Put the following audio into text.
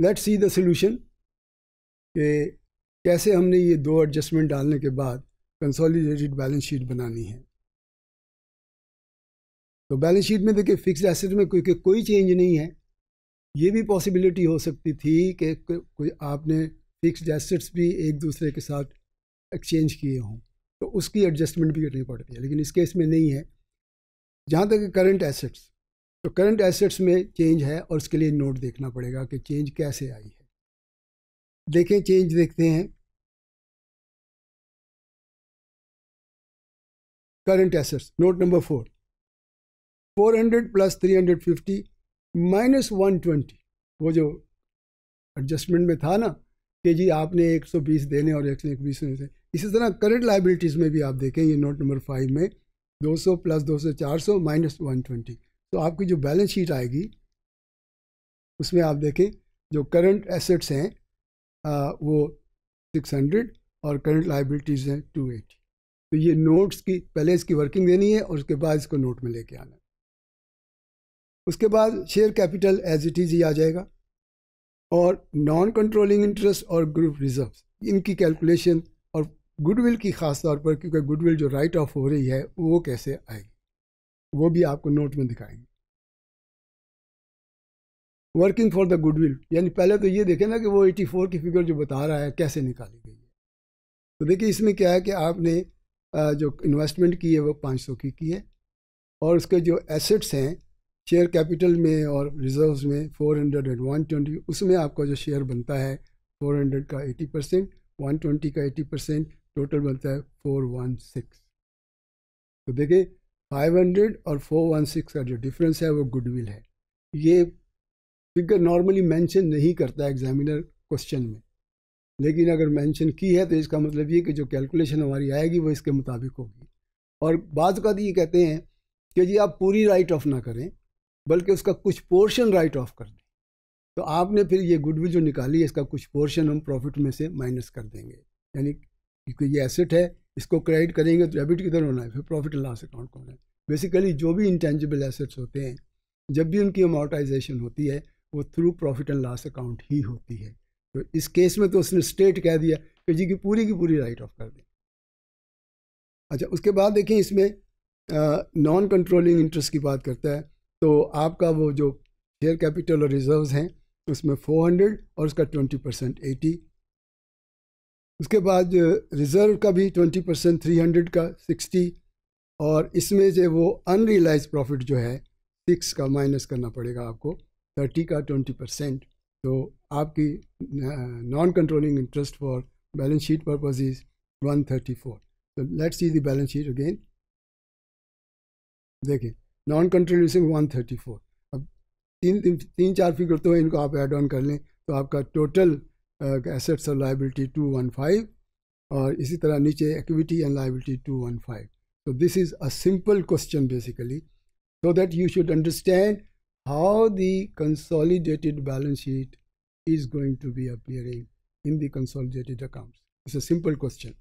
Let see दोल्यूशन के कैसे हमने ये दो एडजस्टमेंट डालने के बाद कंसोलिडेटेड बैलेंस शीट बनानी है तो बैलेंस शीट में देखिए फिक्स्ड एसेट में क्योंकि कोई चेंज नहीं है ये भी पॉसिबिलिटी हो सकती थी कि कोई आपने फिक्स्ड एसेट्स भी एक दूसरे के साथ एक्सचेंज किए हों तो उसकी एडजस्टमेंट भी करनी पड़ती है लेकिन इस केस में नहीं है जहाँ तक करंट एसेट्स तो करंट एसेट्स में चेंज है और उसके लिए नोट देखना पड़ेगा कि चेंज कैसे आई है देखें चेंज देखते हैं current assets note number four four hundred plus three hundred fifty minus one twenty वो जो एडजस्टमेंट में था ना कि जी आपने एक सौ बीस देने और एक सौ एक बीस देने इसी तरह करंट लाइबिलिटीज़ में भी आप देखें ये नोट नंबर फाइव में दो सौ प्लस दो सौ चार सौ माइनस वन ट्वेंटी तो आपकी जो बैलेंस शीट आएगी उसमें आप देखें जो करंट एसेट्स हैं आ, वो 600 और करंट लाइबिलिटीज़ हैं 280 तो ये नोट्स की पहले इसकी वर्किंग देनी है और उसके बाद इसको नोट में लेके आना है उसके बाद share capital as it is ही आ जाएगा और नॉन कंट्रोलिंग इंटरेस्ट और ग्रुप रिजर्व इनकी कैलकुलेशन और गुडविल की ख़ास तौर पर क्योंकि गुडविल जो राइट ऑफ हो रही है वो कैसे आएगी वो भी आपको नोट में दिखाएंगे वर्किंग फॉर द गुडविल यानी पहले तो ये देखें ना कि वो 84 की फिगर जो बता रहा है कैसे निकाली गई है तो देखिए इसमें क्या है कि आपने जो इन्वेस्टमेंट की है वो 500 की की है और उसके जो एसेट्स हैं शेयर कैपिटल में और रिजर्व्स में 400 एंड ट्वेंटी उसमें आपका जो शेयर बनता है 400 का 80 परसेंट वन का 80 परसेंट टोटल बनता है 416 तो देखिए फाइव हंड्रेड और फोर वन सिक्स का जो डिफरेंस है वो गुडविल है ये फिगर नॉर्मली मेंशन नहीं करता एग्जामिनर क्वेश्चन में लेकिन अगर मेंशन की है तो इसका मतलब ये कि जो कैलकुलेशन हमारी आएगी वो इसके मुताबिक होगी और बाद का तो ये कहते हैं कि जी आप पूरी राइट ऑफ ना करें बल्कि उसका कुछ पोर्शन राइट ऑफ कर दें तो आपने फिर ये गुडविल जो निकाली है इसका कुछ पोर्शन हम प्रॉफिट में से माइनस कर देंगे यानी क्योंकि ये एसेट है इसको क्रेडिट करेंगे तो डेबिट किधर होना है फिर प्रॉफिट एंड लॉस अकाउंट को होना है बेसिकली जो भी इंटेंजिबल एसेट्स होते हैं जब भी उनकी अमोटाइजेशन होती है वो through profit and loss account ही होती है तो इस केस में तो उसने स्टेट कह दिया कि जी की पूरी की पूरी राइट ऑफ कर दें अच्छा उसके बाद देखें इसमें नॉन कंट्रोलिंग इंटरेस्ट की बात करता है तो आपका वो जो शेयर कैपिटल और रिजर्व्स हैं उसमें 400 और उसका 20 परसेंट एटी उसके बाद रिज़र्व का भी ट्वेंटी परसेंट थ्री हंड्रेड का सिक्सटी और इसमें से वो अनरियलाइज प्रॉफिट जो है सिक्स का माइनस करना पड़ेगा आपको थर्टी का ट्वेंटी परसेंट तो आपकी non controlling interest for balance sheet purpose is one thirty four तो let's see the balance sheet again देखिए non controlling one thirty four अब तीन तीन चार फिगर तो इनको आप एड ऑन कर लें तो आपका total Assets or liability two one five, or five और इसी तरह नीचे equity and liability So this is a simple question basically so that you should understand how the consolidated balance sheet is going to be appearing in the consolidated accounts. It's a simple question.